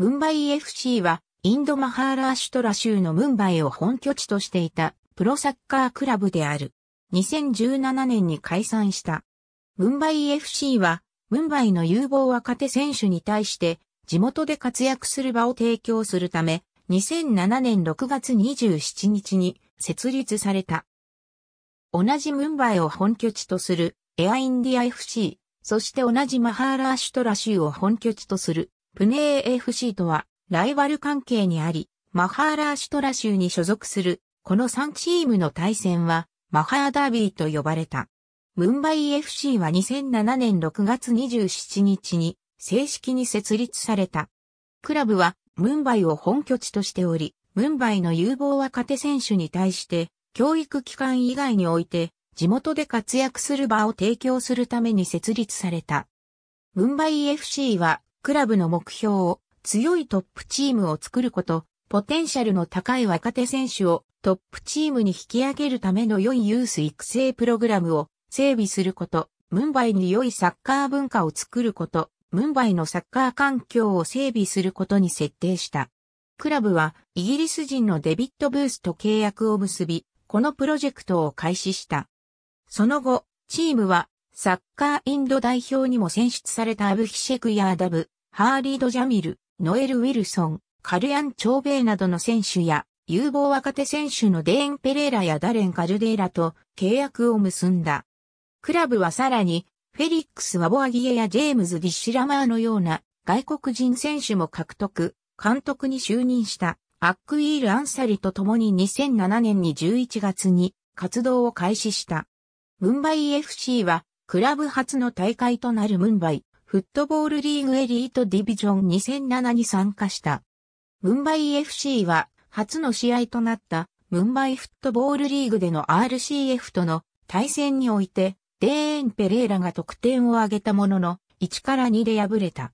ムンバイ FC は、インドマハーラーシュトラ州のムンバイを本拠地としていたプロサッカークラブである。2017年に解散した。ムンバイ FC は、ムンバイの有望若手選手に対して、地元で活躍する場を提供するため、2007年6月27日に設立された。同じムンバイを本拠地とするエアインディア FC、そして同じマハーラーシュトラ州を本拠地とするプネー FC とは、ライバル関係にあり、マハーラーシュトラ州に所属する、この3チームの対戦は、マハーダービーと呼ばれた。ムンバイ FC は2007年6月27日に正式に設立された。クラブはムンバイを本拠地としており、ムンバイの有望若手選手に対して、教育機関以外において、地元で活躍する場を提供するために設立された。ムンバイ FC はクラブの目標を強いトップチームを作ること、ポテンシャルの高い若手選手をトップチームに引き上げるための良いユース育成プログラムを整備すること、ムンバイに良いサッカー文化を作ること、ムンバイのサッカー環境を整備することに設定した。クラブはイギリス人のデビット・ブースと契約を結び、このプロジェクトを開始した。その後、チームはサッカーインド代表にも選出されたアブヒシェクヤーダブ、ハーリード・ジャミル、ノエル・ウィルソン、カルヤン・チョーベイなどの選手や、有望若手選手のデーン・ペレーラやダレン・カルデーラと契約を結んだ。クラブはさらに、フェリックス・ワボアギエやジェームズ・ディッシュ・ラマーのような外国人選手も獲得、監督に就任したアックイール・アンサリと共に2007年に11月に活動を開始した。ムンバイ FC はクラブ初の大会となるムンバイフットボールリーグエリートディビジョン2007に参加した。ムンバイ FC は初の試合となったムンバイフットボールリーグでの RCF との対戦においてデーン・ペレーラが得点を挙げたものの1から2で敗れた。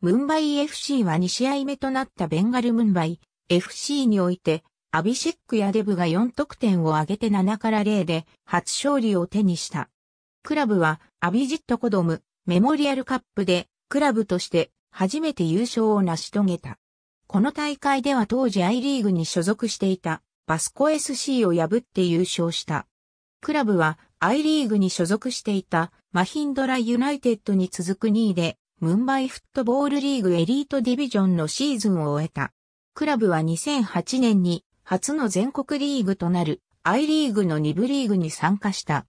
ムンバイ FC は2試合目となったベンガルムンバイ FC においてアビシックやデブが4得点を挙げて7から0で初勝利を手にした。クラブはアビジットコドム、メモリアルカップでクラブとして初めて優勝を成し遂げた。この大会では当時 I リーグに所属していたバスコ SC を破って優勝した。クラブは I リーグに所属していたマヒンドラユナイテッドに続く2位でムンバイフットボールリーグエリートディビジョンのシーズンを終えた。クラブは2008年に初の全国リーグとなる I リーグの2部リーグに参加した。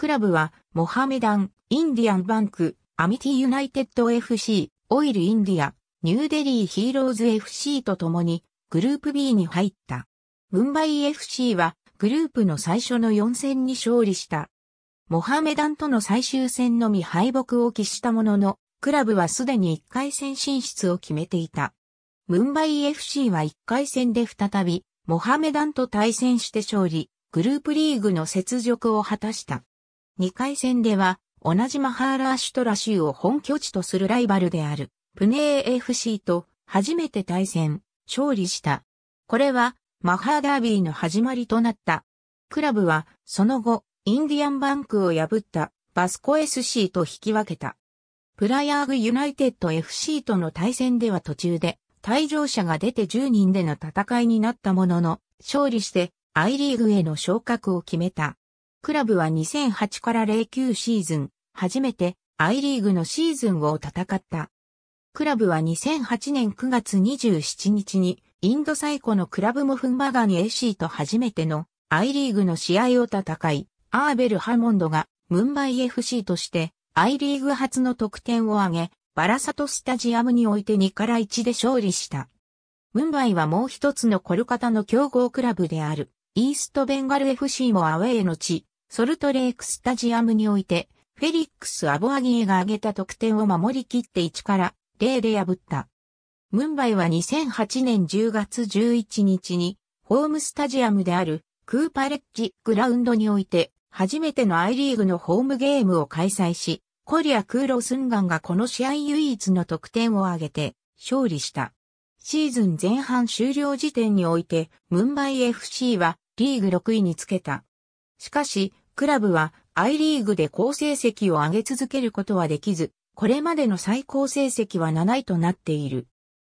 クラブは、モハメダン、インディアンバンク、アミティユナイテッド FC、オイルインディア、ニューデリーヒーローズ FC と共に、グループ B に入った。ムンバイ FC は、グループの最初の4戦に勝利した。モハメダンとの最終戦のみ敗北を喫したものの、クラブはすでに1回戦進出を決めていた。ムンバイ FC は1回戦で再び、モハメダンと対戦して勝利、グループリーグの雪辱を果たした。2回戦では、同じマハーラーシュトラ州を本拠地とするライバルである、プネー FC と初めて対戦、勝利した。これは、マハーダービーの始まりとなった。クラブは、その後、インディアンバンクを破ったバスコ SC と引き分けた。プライアーグユナイテッド FC との対戦では途中で、退場者が出て10人での戦いになったものの、勝利して、アイリーグへの昇格を決めた。クラブは2008から09シーズン、初めてアイリーグのシーズンを戦った。クラブは2008年9月27日に、インド最古のクラブモフンバガニ AC と初めてのアイリーグの試合を戦い、アーベル・ハモンドがムンバイ FC としてアイリーグ初の得点を挙げ、バラサトスタジアムにおいて2から1で勝利した。ムンバイはもう一つのコルカタの強豪クラブである、イーストベンガル FC もアウェイの地、ソルトレークスタジアムにおいて、フェリックス・アボアギエが挙げた得点を守り切って1から0で破った。ムンバイは2008年10月11日に、ホームスタジアムであるクーパレッジグラウンドにおいて、初めてのアイリーグのホームゲームを開催し、コリア・クーロ・スンガンがこの試合唯一の得点を挙げて勝利した。シーズン前半終了時点において、ムンバイ FC はリーグ6位につけた。しかし、クラブはアイリーグで好成績を上げ続けることはできず、これまでの最高成績は7位となっている。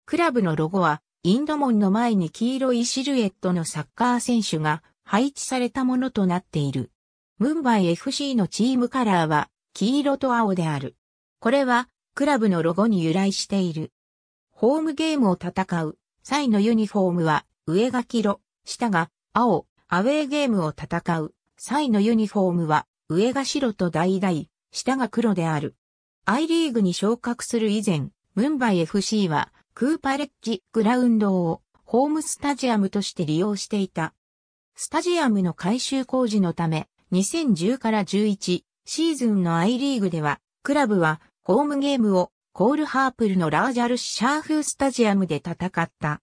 クラブのロゴは、インド門の前に黄色いシルエットのサッカー選手が配置されたものとなっている。ムンバイ FC のチームカラーは黄色と青である。これはクラブのロゴに由来している。ホームゲームを戦う際のユニフォームは上が黄色、下が青、アウェーゲームを戦うサイのユニフォームは、上が白と橙、下が黒である。I リーグに昇格する以前、ムンバイ FC は、クーパレッジグラウンドをホームスタジアムとして利用していた。スタジアムの改修工事のため、2010から11シーズンの I リーグでは、クラブはホームゲームをコールハープルのラージャルシャーフスタジアムで戦った。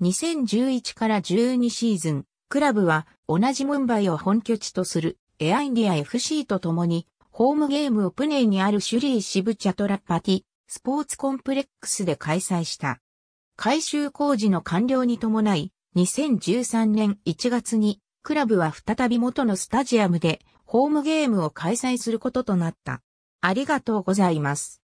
2011から12シーズン、クラブは同じムンバイを本拠地とするエアインディア FC と共に、ホームゲームをプネイにあるシュリーシブチャトラパティ、スポーツコンプレックスで開催した。改修工事の完了に伴い、2013年1月に、クラブは再び元のスタジアムで、ホームゲームを開催することとなった。ありがとうございます。